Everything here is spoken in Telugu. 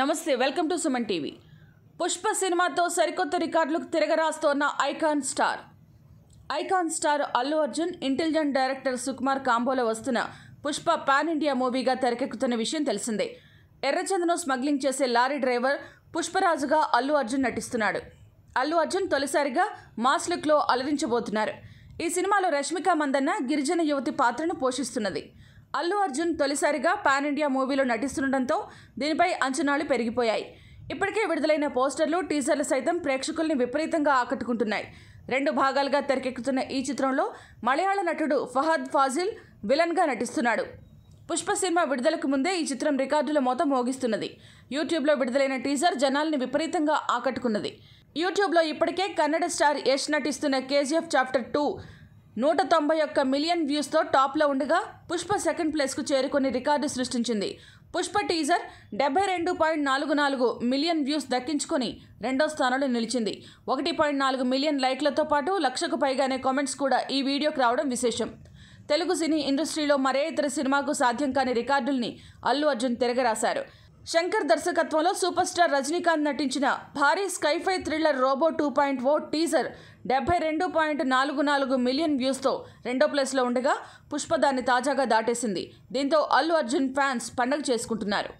నమస్తే welcome to Suman TV Pushpa సినిమాతో సరికొత్త రికార్డులకు తిరగరాస్తోన్న icon star icon star Allu Arjun intelligent director Sukumar కాంబోలో వస్తున్న పుష్ప పాన్ ఇండియా మూవీగా తెరకెక్కుతున్న విషయం తెలిసిందే ఎర్రచందను స్మగ్లింగ్ చేసే లారీ డ్రైవర్ పుష్పరాజుగా అల్లు అర్జున్ నటిస్తున్నాడు అల్లు అర్జున్ తొలిసారిగా మాస్ లుక్లో అలరించబోతున్నారు ఈ సినిమాలో రష్మిక మందన్న గిరిజన యువతి పాత్రను పోషిస్తున్నది అల్లు అర్జున్ తొలిసారిగా పాన్ ఇండియా మూవీలో నటిస్తుండటంతో దీనిపై అంచనాలు పెరిగిపోయాయి ఇప్పటికే విడుదలైన పోస్టర్లు టీజర్లు సైతం ప్రేక్షకుల్ని విపరీతంగా ఆకట్టుకుంటున్నాయి రెండు భాగాలుగా తెరకెక్కుతున్న ఈ చిత్రంలో మలయాళ నటుడు ఫహద్ ఫాజిల్ విలన్గా నటిస్తున్నాడు పుష్ప సినిమా విడుదలకు ముందే ఈ చిత్రం రికార్డుల మోత మోగిస్తున్నది యూట్యూబ్లో విడుదలైన టీజర్ జనాల్ని విపరీతంగా ఆకట్టుకున్నది యూట్యూబ్లో ఇప్పటికే కన్నడ స్టార్ యష్ నటిస్తున్న కేజీఎఫ్ చాప్టర్ టూ నూట తొంభై ఒక్క మిలియన్ వ్యూస్తో టాప్లో ఉండగా పుష్ప సెకండ్ ప్లేస్కు చేరుకుని రికార్డు సృష్టించింది పుష్ప టీజర్ డెబ్బై రెండు పాయింట్ నాలుగు నాలుగు మిలియన్ వ్యూస్ దక్కించుకొని రెండో స్థానంలో నిలిచింది ఒకటి పాయింట్ నాలుగు మిలియన్ లైక్లతో పాటు లక్షకు పైగానే కామెంట్స్ కూడా ఈ వీడియోకు రావడం విశేషం తెలుగు సినీ ఇండస్ట్రీలో మరే ఇతర సినిమాకు సాధ్యం కాని రికార్డుల్ని అల్లు అర్జున్ తిరగరాశారు శంకర్ దర్శకత్వంలో సూపర్ స్టార్ రజనీకాంత్ నటించిన భారీ scifi thriller Robo two point O teaser డెబ్బై రెండు పాయింట్ నాలుగు నాలుగు మిలియన్ వ్యూస్తో రెండో ప్లేస్లో ఉండగా పుష్ప దాన్ని తాజాగా దాటేసింది దీంతో అల్లు అర్జున్ ఫ్యాన్స్ పండగ చేసుకుంటున్నారు